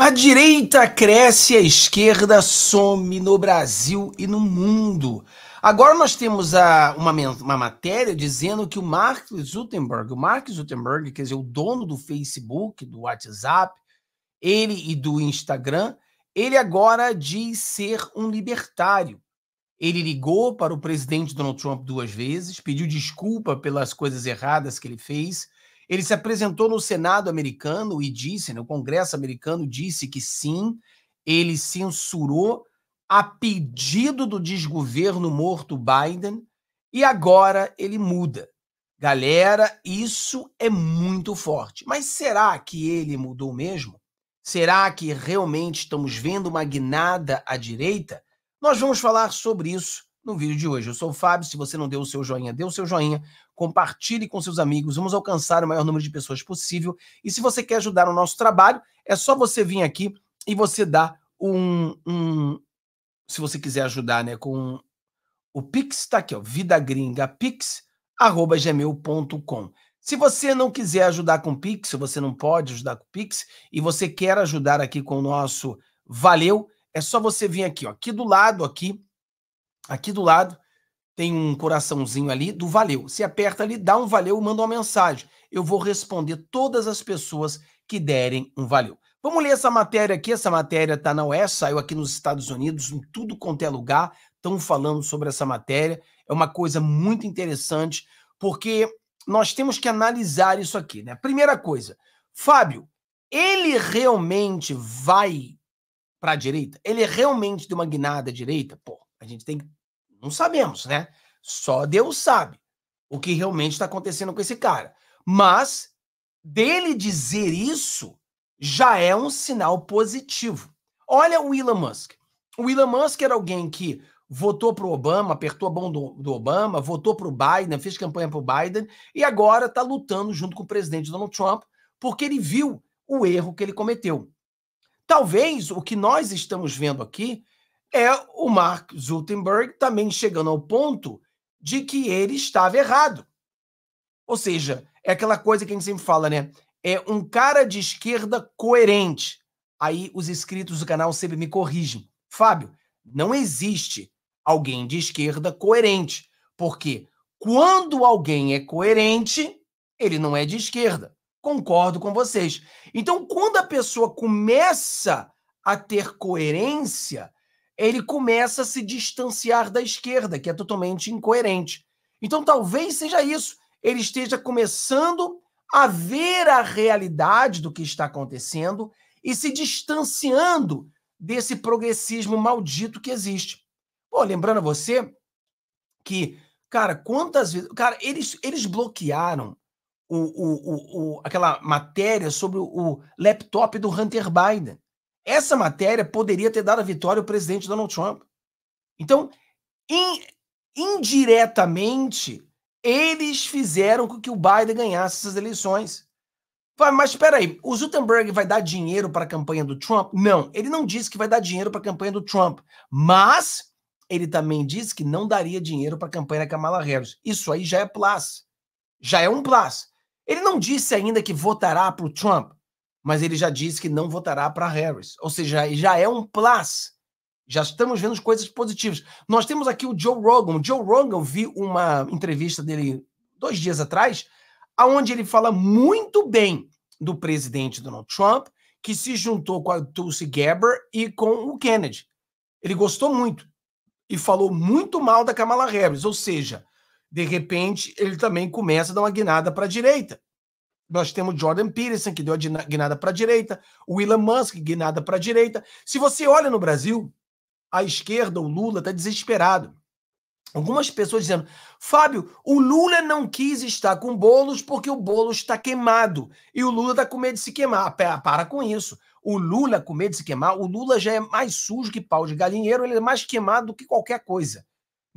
A direita cresce, a esquerda some no Brasil e no mundo. Agora nós temos a, uma, uma, matéria dizendo que o Mark Zuckerberg, o Mark Zuckerberg, quer dizer, o dono do Facebook, do WhatsApp, ele e do Instagram, ele agora diz ser um libertário. Ele ligou para o presidente Donald Trump duas vezes, pediu desculpa pelas coisas erradas que ele fez, ele se apresentou no Senado americano e disse, no né, Congresso americano, disse que sim, ele censurou a pedido do desgoverno morto Biden e agora ele muda. Galera, isso é muito forte. Mas será que ele mudou mesmo? Será que realmente estamos vendo uma guinada à direita? Nós vamos falar sobre isso no vídeo de hoje. Eu sou o Fábio, se você não deu o seu joinha, dê o seu joinha, compartilhe com seus amigos, vamos alcançar o maior número de pessoas possível. E se você quer ajudar no nosso trabalho, é só você vir aqui e você dá um, um se você quiser ajudar, né, com o Pix está aqui, ó, vidagringapix@gmail.com. Se você não quiser ajudar com Pix, você não pode ajudar com Pix e você quer ajudar aqui com o nosso Valeu, é só você vir aqui, ó, aqui do lado aqui Aqui do lado tem um coraçãozinho ali do valeu. Se aperta ali, dá um valeu, manda uma mensagem. Eu vou responder todas as pessoas que derem um valeu. Vamos ler essa matéria aqui. Essa matéria está na UES, saiu aqui nos Estados Unidos, em tudo quanto é lugar. Estão falando sobre essa matéria. É uma coisa muito interessante, porque nós temos que analisar isso aqui, né? Primeira coisa, Fábio, ele realmente vai para a direita? Ele realmente de uma guinada à direita? Pô, a gente tem que não sabemos, né? Só Deus sabe o que realmente está acontecendo com esse cara. Mas dele dizer isso já é um sinal positivo. Olha o Elon Musk. O Elon Musk era alguém que votou para o Obama, apertou a mão do, do Obama, votou para o Biden, fez campanha para o Biden e agora está lutando junto com o presidente Donald Trump porque ele viu o erro que ele cometeu. Talvez o que nós estamos vendo aqui é o Mark Zuckerberg também chegando ao ponto de que ele estava errado. Ou seja, é aquela coisa que a gente sempre fala, né? É um cara de esquerda coerente. Aí os inscritos do canal sempre me corrigem. Fábio, não existe alguém de esquerda coerente, porque quando alguém é coerente, ele não é de esquerda. Concordo com vocês. Então, quando a pessoa começa a ter coerência, ele começa a se distanciar da esquerda, que é totalmente incoerente. Então, talvez seja isso. Ele esteja começando a ver a realidade do que está acontecendo e se distanciando desse progressismo maldito que existe. Pô, lembrando a você que, cara, quantas vezes. Cara, eles, eles bloquearam o, o, o, o aquela matéria sobre o, o laptop do Hunter Biden. Essa matéria poderia ter dado a vitória ao presidente Donald Trump. Então, in, indiretamente, eles fizeram com que o Biden ganhasse essas eleições. Mas espera aí, o Zuckerberg vai dar dinheiro para a campanha do Trump? Não, ele não disse que vai dar dinheiro para a campanha do Trump, mas ele também disse que não daria dinheiro para a campanha da Kamala Harris. Isso aí já é plus, já é um plus. Ele não disse ainda que votará para o Trump, mas ele já disse que não votará para Harris. Ou seja, já é um plus. Já estamos vendo coisas positivas. Nós temos aqui o Joe Rogan. O Joe Rogan, vi uma entrevista dele dois dias atrás, aonde ele fala muito bem do presidente Donald Trump, que se juntou com a Tulsi Gabbard e com o Kennedy. Ele gostou muito e falou muito mal da Kamala Harris. Ou seja, de repente, ele também começa a dar uma guinada para a direita. Nós temos Jordan Peterson, que deu a guinada para a direita, o Elon Musk, guinada para a direita. Se você olha no Brasil, a esquerda, o Lula, está desesperado. Algumas pessoas dizendo, Fábio, o Lula não quis estar com bolos porque o bolo está queimado e o Lula está com medo de se queimar. Ah, para com isso. O Lula com medo de se queimar, o Lula já é mais sujo que pau de galinheiro, ele é mais queimado do que qualquer coisa.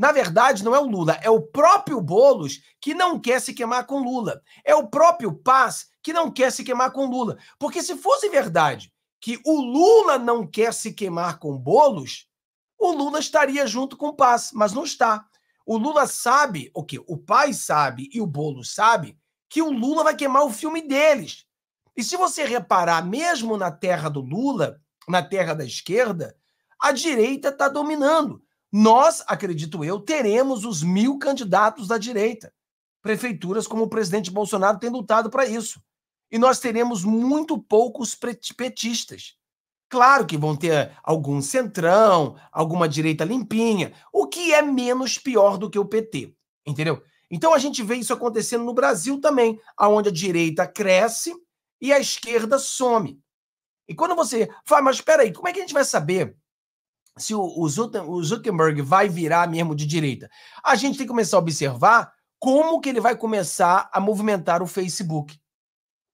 Na verdade, não é o Lula, é o próprio Bolos que não quer se queimar com Lula. É o próprio Paz que não quer se queimar com Lula. Porque se fosse verdade que o Lula não quer se queimar com Bolos, o Lula estaria junto com o Paz, mas não está. O Lula sabe, o que o Paz sabe e o Bolos sabe que o Lula vai queimar o filme deles. E se você reparar, mesmo na terra do Lula, na terra da esquerda, a direita está dominando. Nós, acredito eu, teremos os mil candidatos da direita. Prefeituras como o presidente Bolsonaro tem lutado para isso. E nós teremos muito poucos petistas. Claro que vão ter algum centrão, alguma direita limpinha, o que é menos pior do que o PT, entendeu? Então a gente vê isso acontecendo no Brasil também, aonde a direita cresce e a esquerda some. E quando você fala, mas espera aí, como é que a gente vai saber se o, Zuckerberg vai virar mesmo de direita. A gente tem que começar a observar como que ele vai começar a movimentar o Facebook.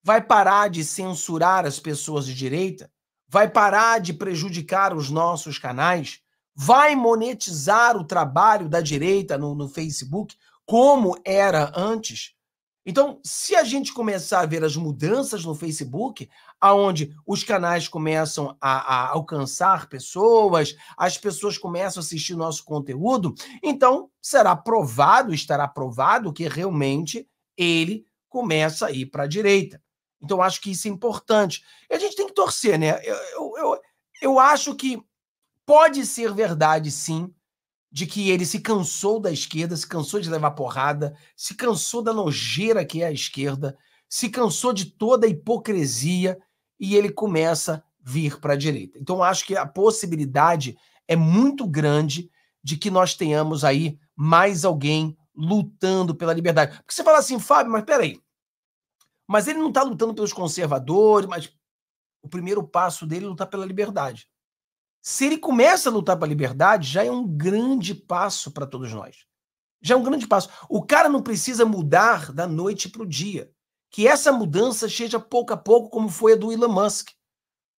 Vai parar de censurar as pessoas de direita? Vai parar de prejudicar os nossos canais? Vai monetizar o trabalho da direita no, no Facebook como era antes? Então, se a gente começar a ver as mudanças no Facebook, aonde os canais começam a, a alcançar pessoas, as pessoas começam a assistir nosso conteúdo, então será provado, estará provado que realmente ele começa a ir para a direita. Então, acho que isso é importante. E a gente tem que torcer, né? Eu, eu, eu, eu acho que pode ser verdade, sim, de que ele se cansou da esquerda, se cansou de levar porrada, se cansou da nojeira que é a esquerda, se cansou de toda a hipocrisia e ele começa a vir para a direita. Então, acho que a possibilidade é muito grande de que nós tenhamos aí mais alguém lutando pela liberdade. Porque você fala assim, Fábio, mas peraí. Mas ele não está lutando pelos conservadores, mas o primeiro passo dele é lutar pela liberdade. Se ele começa a lutar pela liberdade, já é um grande passo para todos nós. Já é um grande passo. O cara não precisa mudar da noite para o dia. Que essa mudança seja pouco a pouco, como foi a do Elon Musk.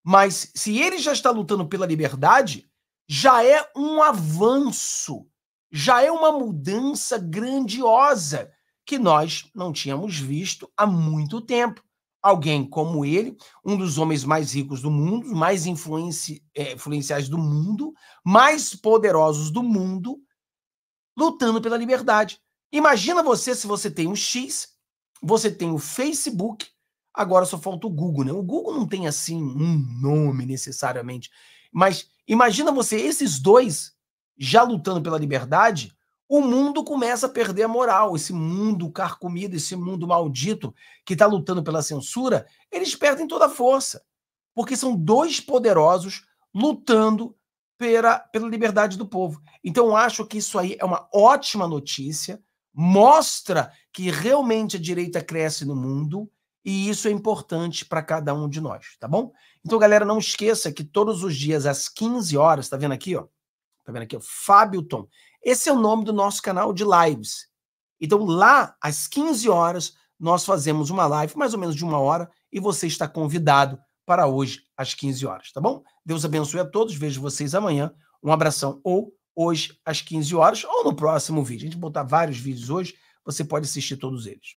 Mas se ele já está lutando pela liberdade, já é um avanço, já é uma mudança grandiosa que nós não tínhamos visto há muito tempo alguém como ele, um dos homens mais ricos do mundo, mais influenci, é, influenciais do mundo, mais poderosos do mundo, lutando pela liberdade. Imagina você se você tem o X, você tem o Facebook, agora só falta o Google, né? O Google não tem assim um nome necessariamente, mas imagina você esses dois já lutando pela liberdade, o mundo começa a perder a moral. Esse mundo carcomido, esse mundo maldito que está lutando pela censura, eles perdem toda a força. Porque são dois poderosos lutando pela, pela liberdade do povo. Então, acho que isso aí é uma ótima notícia, mostra que realmente a direita cresce no mundo. E isso é importante para cada um de nós, tá bom? Então, galera, não esqueça que todos os dias às 15 horas, tá vendo aqui, ó? Tá vendo aqui? Ó, Fábio Tom. Esse é o nome do nosso canal de lives. Então, lá, às 15 horas, nós fazemos uma live, mais ou menos de uma hora, e você está convidado para hoje, às 15 horas, tá bom? Deus abençoe a todos. Vejo vocês amanhã. Um abração. Ou hoje, às 15 horas, ou no próximo vídeo. A gente botar vários vídeos hoje, você pode assistir todos eles.